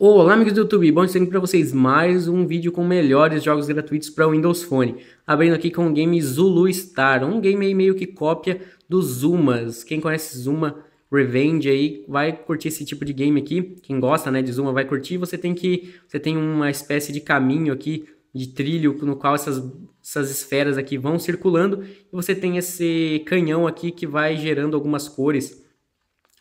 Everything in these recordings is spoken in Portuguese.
Olá, amigos do YouTube, bom dia para vocês mais um vídeo com melhores jogos gratuitos para Windows Phone. Abrindo aqui com o game Zulu Star, um game aí meio que cópia do Zumas. Quem conhece Zuma Revenge aí vai curtir esse tipo de game aqui. Quem gosta, né, de Zuma vai curtir. Você tem que você tem uma espécie de caminho aqui de trilho no qual essas essas esferas aqui vão circulando e você tem esse canhão aqui que vai gerando algumas cores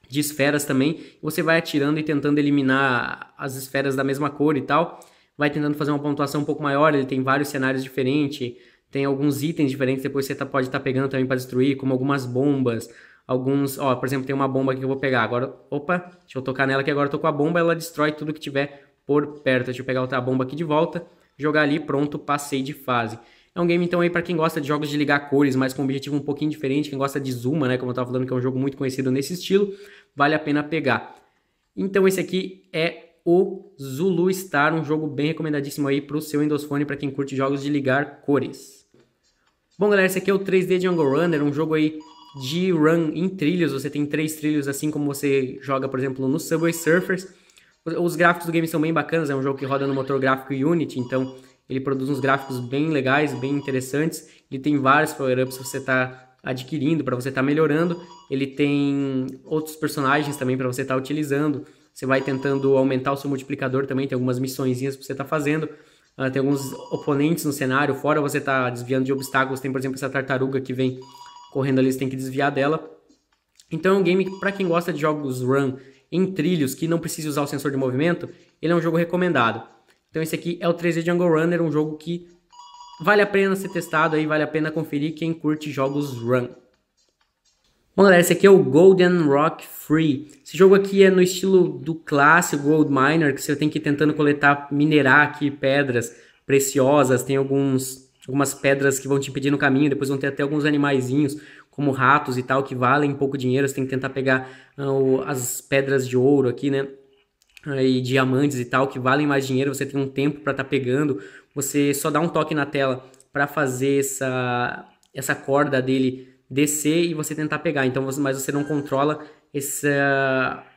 de esferas também. Você vai atirando e tentando eliminar as esferas da mesma cor e tal. Vai tentando fazer uma pontuação um pouco maior. Ele tem vários cenários diferentes. Tem alguns itens diferentes. Depois você tá, pode estar tá pegando também para destruir, como algumas bombas. Alguns, ó, por exemplo, tem uma bomba aqui que eu vou pegar. Agora, opa, deixa eu tocar nela que agora eu tô com a bomba. Ela destrói tudo que tiver por perto. Deixa eu pegar outra bomba aqui de volta. Jogar ali, pronto, passei de fase. É um game, então, aí para quem gosta de jogos de ligar cores, mas com um objetivo um pouquinho diferente, quem gosta de Zuma, né? Como eu estava falando, que é um jogo muito conhecido nesse estilo, vale a pena pegar. Então, esse aqui é o Zulu Star, um jogo bem recomendadíssimo aí para o seu endosfone, para quem curte jogos de ligar cores. Bom, galera, esse aqui é o 3D Jungle Runner, um jogo aí de run em trilhos. Você tem três trilhos, assim como você joga, por exemplo, no Subway Surfers. Os gráficos do game são bem bacanas, é um jogo que roda no motor gráfico Unity, então ele produz uns gráficos bem legais, bem interessantes. Ele tem vários power-ups que você está adquirindo, para você estar tá melhorando. Ele tem outros personagens também para você estar tá utilizando. Você vai tentando aumentar o seu multiplicador também, tem algumas missõezinhas que você está fazendo. Uh, tem alguns oponentes no cenário, fora você tá desviando de obstáculos, tem por exemplo essa tartaruga que vem correndo ali, você tem que desviar dela. Então é um game para quem gosta de jogos run em trilhos, que não precisa usar o sensor de movimento, ele é um jogo recomendado. Então esse aqui é o 3D Jungle Runner, um jogo que vale a pena ser testado aí, vale a pena conferir quem curte jogos run. Bom galera, esse aqui é o Golden Rock Free. Esse jogo aqui é no estilo do clássico Gold Miner, que você tem que ir tentando coletar, minerar aqui pedras preciosas, tem alguns algumas pedras que vão te impedir no caminho, depois vão ter até alguns animaizinhos, como ratos e tal, que valem pouco dinheiro, você tem que tentar pegar uh, as pedras de ouro aqui, né? Né, e diamantes e tal que valem mais dinheiro, você tem um tempo para estar tá pegando, você só dá um toque na tela para fazer essa essa corda dele descer e você tentar pegar. Então, você, mas você não controla esse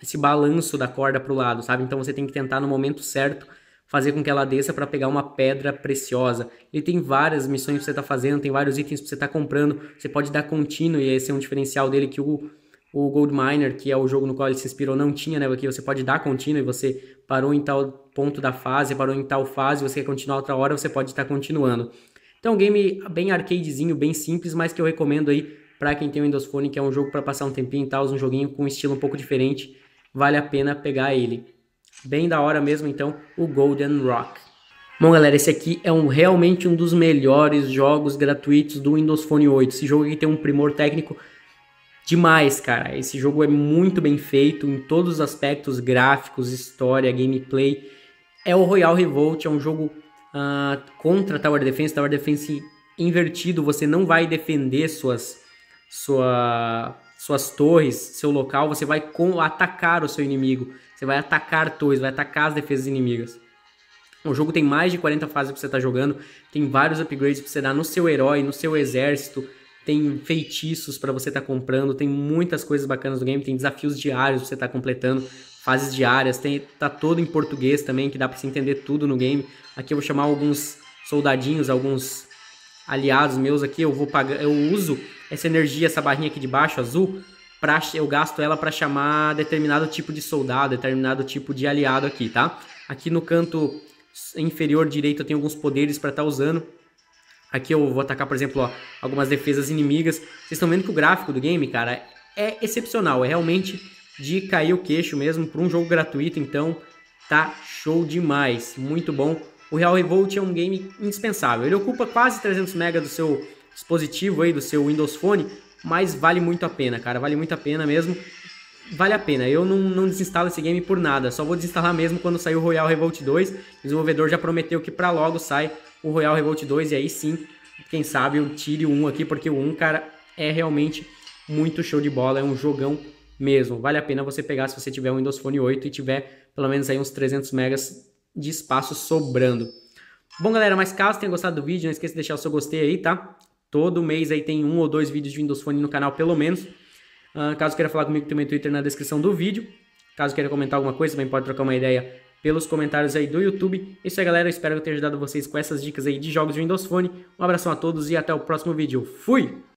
esse balanço da corda para o lado, sabe? Então você tem que tentar no momento certo fazer com que ela desça para pegar uma pedra preciosa. Ele tem várias missões que você está fazendo, tem vários itens que você está comprando, você pode dar contínuo e esse é um diferencial dele que o o Gold Miner, que é o jogo no qual ele se inspirou, não tinha, né? Porque você pode dar contínuo e você parou em tal ponto da fase, parou em tal fase, você quer continuar outra hora, você pode estar continuando. Então, é um game bem arcadezinho, bem simples, mas que eu recomendo aí para quem tem o Windows Phone, que é um jogo para passar um tempinho e tal, um joguinho com um estilo um pouco diferente, vale a pena pegar ele. Bem da hora mesmo, então, o Golden Rock. Bom, galera, esse aqui é um, realmente um dos melhores jogos gratuitos do Windows Phone 8. Esse jogo aqui tem um primor técnico demais, cara. Esse jogo é muito bem feito em todos os aspectos gráficos, história, gameplay. É o Royal Revolt, é um jogo uh, contra Tower Defense, Tower Defense invertido. Você não vai defender suas, sua, suas torres, seu local, você vai com, atacar o seu inimigo. Você vai atacar torres, vai atacar as defesas inimigas. O jogo tem mais de 40 fases que você está jogando, tem vários upgrades que você dá no seu herói, no seu exército, tem feitiços para você estar tá comprando, tem muitas coisas bacanas do game, tem desafios diários pra você estar tá completando, fases diárias, tem, tá todo em português também, que dá para você entender tudo no game. Aqui eu vou chamar alguns soldadinhos, alguns aliados meus aqui, eu vou pagar, eu uso essa energia, essa barrinha aqui de baixo azul, pra, eu gasto ela para chamar determinado tipo de soldado, determinado tipo de aliado aqui, tá? Aqui no canto inferior direito eu tenho alguns poderes para estar tá usando. Aqui eu vou atacar, por exemplo, ó, algumas defesas inimigas. Vocês estão vendo que o gráfico do game, cara, é excepcional. É realmente de cair o queixo mesmo para um jogo gratuito. Então, tá show demais. Muito bom. O Real Revolt é um game indispensável. Ele ocupa quase 300 MB do seu dispositivo aí, do seu Windows Phone, mas vale muito a pena, cara. Vale muito a pena mesmo vale a pena. Eu não, não desinstalo esse game por nada. Só vou desinstalar mesmo quando sair o Royal Revolt 2. O desenvolvedor já prometeu que para logo sai o Royal Revolt 2 e aí sim, quem sabe eu tire o 1 aqui, porque o 1, cara, é realmente muito show de bola, é um jogão mesmo. Vale a pena você pegar se você tiver um Windows Phone 8 e tiver pelo menos aí uns 300 megas de espaço sobrando. Bom, galera, mas caso tenha gostado do vídeo, não esqueça de deixar o seu gostei aí, tá? Todo mês aí tem um ou dois vídeos de Windows Phone no canal, pelo menos. Uh, caso queira falar comigo, tem meu Twitter na descrição do vídeo. Caso queira comentar alguma coisa, também pode trocar uma ideia pelos comentários aí do YouTube. Isso aí, galera. Espero que eu tenha ajudado vocês com essas dicas aí de jogos de Windows Phone. Um abração a todos e até o próximo vídeo. Fui!